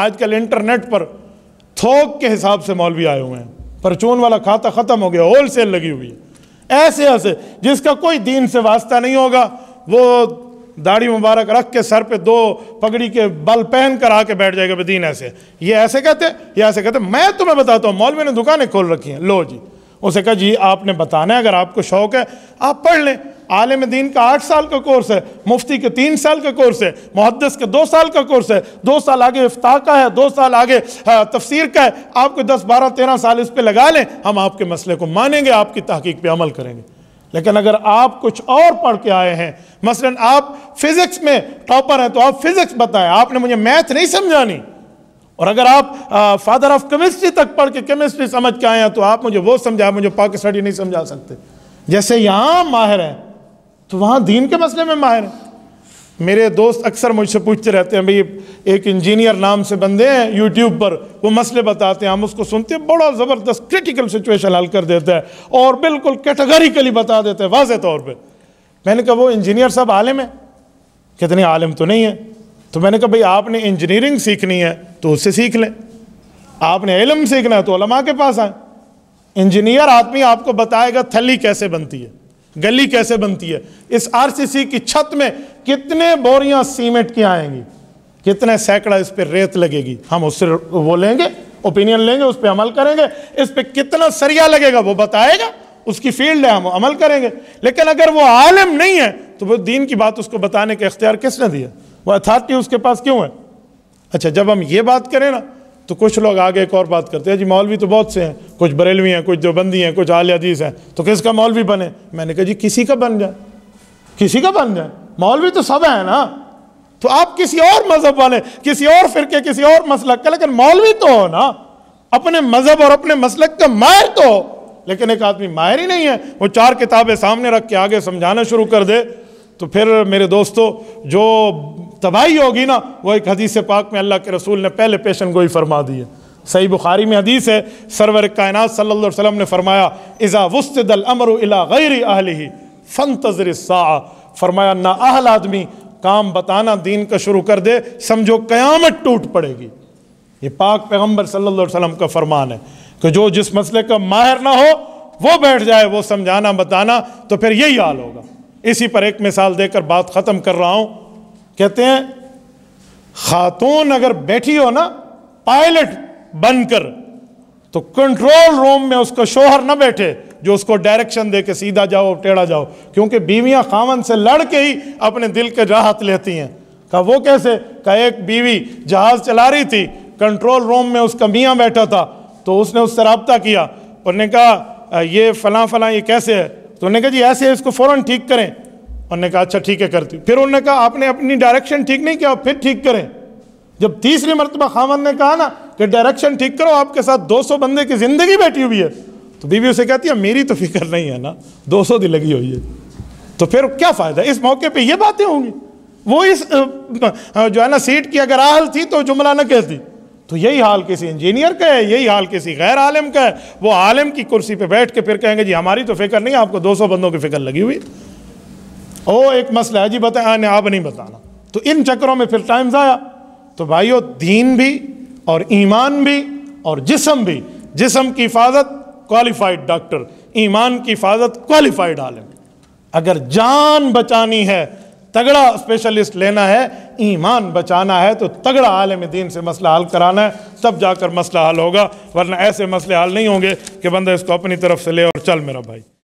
आजकल इंटरनेट पर थोक के हिसाब से मौलवी आए हुए हैं परचून वाला खाता ख़त्म हो गया होल सेल लगी हुई है ऐसे ऐसे जिसका कोई दीन से वास्ता नहीं होगा वो दाढ़ी मुबारक रख के सर पे दो पगड़ी के बल पहन कर आके बैठ जाएगा दीन ऐसे ये ऐसे कहते ये ऐसे कहते मैं तुम्हें बताता हूँ मौलवी ने दुकानें खोल रखी हैं लो जी उसे कहा जी आपने बताना है अगर आपको शौक है आप पढ़ लें आलम दीन का आठ साल का कोर्स है मुफ्ती के तीन साल का कोर्स है मुहदस के दो साल का कोर्स है दो साल आगे इफ्ताह का है दो साल आगे हाँ, तफसीर का है आपको दस बारह तेरह साल इस पर लगा लें हम आपके मसले को मानेंगे आपकी तहकीक पर अमल करेंगे लेकिन अगर आप कुछ और पढ़ के आए हैं मसलन आप फिज़िक्स में टॉपर हैं तो आप फिज़िक्स बताएं आपने मुझे मैथ नहीं समझानी और अगर आप आ, फादर ऑफ केमिस्ट्री तक पढ़ के केमिस्ट्री समझ के आए हैं तो आप मुझे वो समझा मुझे पाकिस्तानी नहीं समझा सकते जैसे यहाँ माहिर हैं तो वहाँ दीन के मसले में माहिर हैं मेरे दोस्त अक्सर मुझसे पूछते रहते हैं भाई एक इंजीनियर नाम से बंदे हैं यूट्यूब पर वो मसले बताते हैं हम उसको सुनते हैं बड़ा ज़बरदस्त क्रिटिकल सिचुएशन हल कर देता है और बिल्कुल कैटेगरिकली बता देता है वाज तौर पर मैंने कहा वो इंजीनियर साहब आलिम है कितने आलम तो नहीं है तो मैंने कहा भाई आपने इंजीनियरिंग सीखनी है तो उससे सीख लें आपने इलम सीखना है तो के पास आए इंजीनियर आदमी आपको बताएगा थली कैसे बनती है गली कैसे बनती है इस आरसीसी की छत में कितने बोरियां सीमेंट की आएंगी कितने सैकड़ा इस पर रेत लगेगी हम उससे वो लेंगे ओपिनियन लेंगे उस पर अमल करेंगे इस पर कितना सरिया लगेगा वो बताएगा उसकी फील्ड है हम अमल करेंगे लेकिन अगर वो आलम नहीं है तो वो दीन की बात उसको बताने के अख्तियार किसने दिया वो अथॉरिटी उसके पास क्यों है अच्छा जब हम ये बात करें ना तो कुछ लोग आगे एक और बात करते हैं जी मौलवी तो बहुत से हैं कुछ बरेलवी हैं कुछ देवबंदी हैं कुछ आल हैं तो किसका मौलवी बने मैंने कहा जी किसी का बन जाए किसी का बन जाए मौलवी तो सब है ना तो आप किसी और मजहब वाले किसी और के किसी और मसलक के लेकिन मौलवी तो हो ना अपने मजहब और अपने मसलक का माहिर तो हो लेकिन एक आदमी माहिर ही नहीं है वो चार किताबें सामने रख के आगे समझाना शुरू कर दे तो फिर मेरे दोस्तों जो तबाही होगी ना वो एक हदीस पाक में अल्लाह के रसूल ने पहले पेशन गोई फरमा दी है सही बुखारी में हदीस है सरवर कायनात सल्लल्लाहु अलैहि वसल्लम ने फरमाया इज़ा वस्तल अमर इला गैर अहल ही फन तजर फरमाया ना अहल आदमी काम बताना दीन का शुरू कर दे समझो क़यामत टूट पड़ेगी ये पाक पैगम्बर सल्लल्लाहु अलैहि का फरमान है कि जो जिस मसले का माहिर ना हो वो बैठ जाए वो समझाना बताना तो फिर यही हाल होगा इसी पर एक मिसाल देकर बात ख़त्म कर रहा हूँ कहते हैं खातून अगर बैठी हो ना पायलट बनकर तो कंट्रोल रूम में उसका शोहर ना बैठे जो उसको डायरेक्शन दे के सीधा जाओ टेढ़ा जाओ क्योंकि बीवियां खामन से लड़ के ही अपने दिल के राहत लेती हैं कहा वो कैसे कहा एक बीवी जहाज चला रही थी कंट्रोल रूम में उसका मियाँ बैठा था तो उसने उससे रबता किया उन्होंने कहा ये फला फलां ये कैसे है तो उन्होंने कहा जी ऐसे इसको फ़ौरन ठीक करें उन्होंने कहा अच्छा ठीक है करती फिर उन्होंने कहा आपने अपनी डायरेक्शन ठीक नहीं किया फिर ठीक करें जब तीसरी मरतबा खामन ने कहा ना कि डायरेक्शन ठीक करो आपके साथ 200 बंदे की ज़िंदगी बैठी हुई है तो बीवी उसे कहती है मेरी तो फिक्र नहीं है ना 200 दिन लगी हुई है तो फिर क्या फ़ायदा इस मौके पे ये बातें होंगी वो इस जो है ना सीट की अगर आहल थी तो जुमला ना कहती तो यही हाल किसी इंजीनियर का है यही हाल किसी गैर आलम का है वो आलम की कुर्सी पर बैठ के फिर कहेंगे जी हमारी तो फिक्र नहीं आपको 200 बंदों की फिक्र लगी हुई ओ एक मसला है जी बताए आने आप नहीं बताना तो इन चक्करों में फिर टाइम ज़ाया तो भाइयों दीन भी और ईमान भी और जिसम भी जिसम की हिफाजत क्वालिफाइड डॉक्टर ईमान की हिफाजत क्वालिफाइड आलम अगर जान बचानी है तगड़ा स्पेशलिस्ट लेना है ईमान बचाना है तो तगड़ा आलम दीन से मसला हल कराना है तब जाकर मसला हल होगा वरना ऐसे मसले हल नहीं होंगे कि बंदा इसको अपनी तरफ से ले और चल मेरा भाई